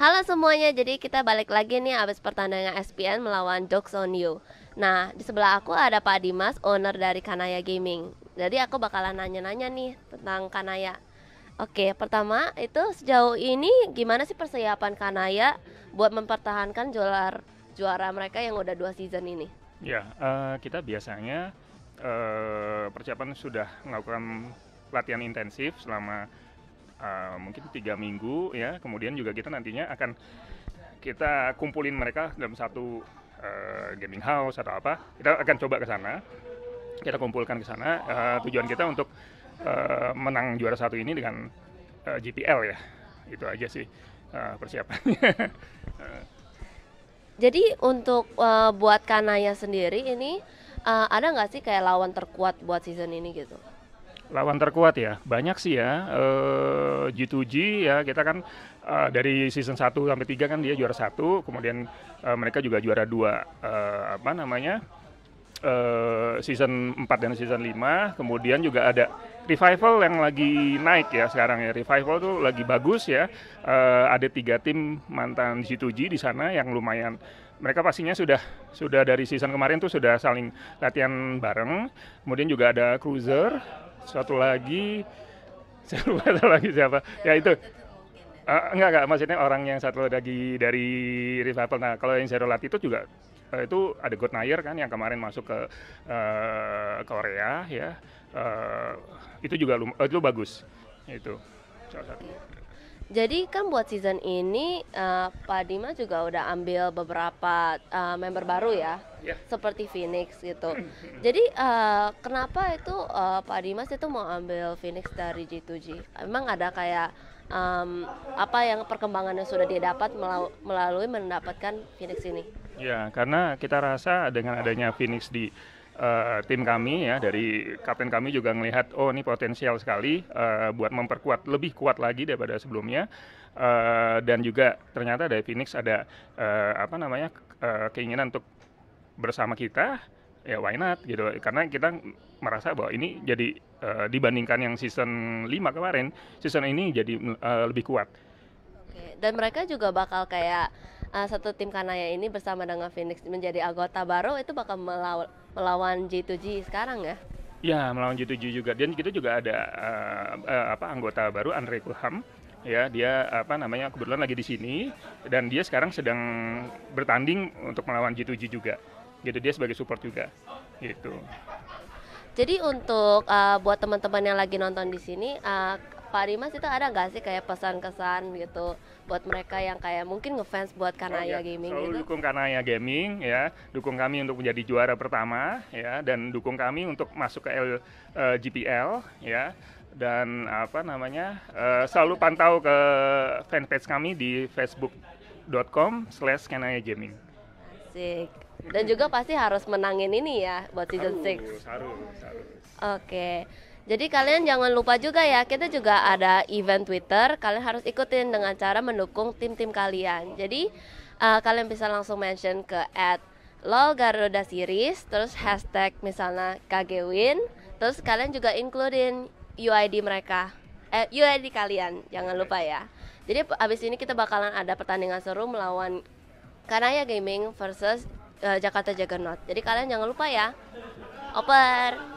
Halo semuanya, jadi kita balik lagi nih abis pertandingan SPN melawan Dogs on You. Nah, di sebelah aku ada Pak Dimas, owner dari Kanaya Gaming. Jadi aku bakalan nanya-nanya nih tentang Kanaya. Oke, pertama itu sejauh ini gimana sih persiapan Kanaya buat mempertahankan juara juara mereka yang udah dua season ini? Ya, uh, kita biasanya uh, persiapan sudah melakukan latihan intensif selama Eh, mungkin tiga minggu ya kemudian juga kita nantinya akan kita kumpulin mereka dalam satu uh, gaming house atau apa kita akan coba ke sana kita kumpulkan ke sana uh, tujuan kita untuk uh, menang juara satu ini dengan uh, GPL ya itu aja sih uh, persiapannya jadi untuk uh, buat kanaya sendiri ini uh, ada nggak sih kayak lawan terkuat buat season ini gitu lawan terkuat ya banyak sih ya uh, eh, G2G ya kita kan uh, dari season 1 sampai 3 kan dia juara satu kemudian uh, mereka juga juara dua uh, apa namanya uh, season 4 dan season 5 kemudian juga ada revival yang lagi naik ya sekarang ya revival tuh lagi bagus ya uh, ada tiga tim mantan G2G di sana yang lumayan mereka pastinya sudah sudah dari season kemarin tuh sudah saling latihan bareng kemudian juga ada cruiser satu lagi saya lupa lagi siapa ya itu Uh, enggak, enggak. Maksudnya orang yang satu lagi dari revival Nah, kalau yang Zero itu juga uh, itu ada God Nair kan yang kemarin masuk ke uh, Korea ya. Uh, itu juga lum uh, itu bagus. Itu salah satu. Jadi kan buat season ini uh, Pak Dima juga udah ambil beberapa uh, member baru ya yeah. seperti Phoenix gitu. Hmm. Jadi uh, kenapa itu uh, Pak Dimas itu mau ambil Phoenix dari G2G? Emang ada kayak um, apa yang perkembangan yang sudah dia dapat melalui mendapatkan Phoenix ini? Ya, karena kita rasa dengan adanya Phoenix di uh, tim kami ya dari kapten kami juga melihat oh ini potensial sekali uh, buat memperkuat lebih kuat lagi daripada sebelumnya uh, dan juga ternyata dari Phoenix ada uh, apa namanya uh, keinginan untuk bersama kita ya why not gitu karena kita merasa bahwa ini jadi uh, dibandingkan yang season 5 kemarin season ini jadi uh, lebih kuat Oke. dan mereka juga bakal kayak uh, satu tim kanaya ini bersama dengan Phoenix menjadi anggota baru itu bakal melaw melawan G2G sekarang ya Ya melawan g g juga dan kita juga ada uh, uh, apa anggota baru Andre Kulham ya dia apa namanya kebetulan lagi di sini dan dia sekarang sedang bertanding untuk melawan G2G juga gitu dia sebagai support juga gitu jadi untuk uh, buat teman-teman yang lagi nonton di sini uh, Pak Dimas itu ada nggak sih kayak pesan-kesan gitu buat mereka yang kayak mungkin ngefans buat oh, Kanaya oh, iya. Gaming Selalu oh, gitu? dukung Kanaya Gaming ya, dukung kami untuk menjadi juara pertama ya dan dukung kami untuk masuk ke L, uh, eh, GPL ya dan apa namanya uh, selalu pantau ke fanpage kami di facebook.com slash jamming Asik. Dan juga pasti harus menangin ini ya buat season 6. Harus, harus, harus. Oke. Jadi kalian jangan lupa juga ya, kita juga ada event Twitter, kalian harus ikutin dengan cara mendukung tim-tim kalian. Jadi uh, kalian bisa langsung mention ke at lol Garuda Series, terus hashtag misalnya KGWin, terus kalian juga includein UID mereka eh, UID kalian jangan lupa ya jadi abis ini kita bakalan ada pertandingan seru melawan Kanaya Gaming versus uh, Jakarta Juggernaut jadi kalian jangan lupa ya oper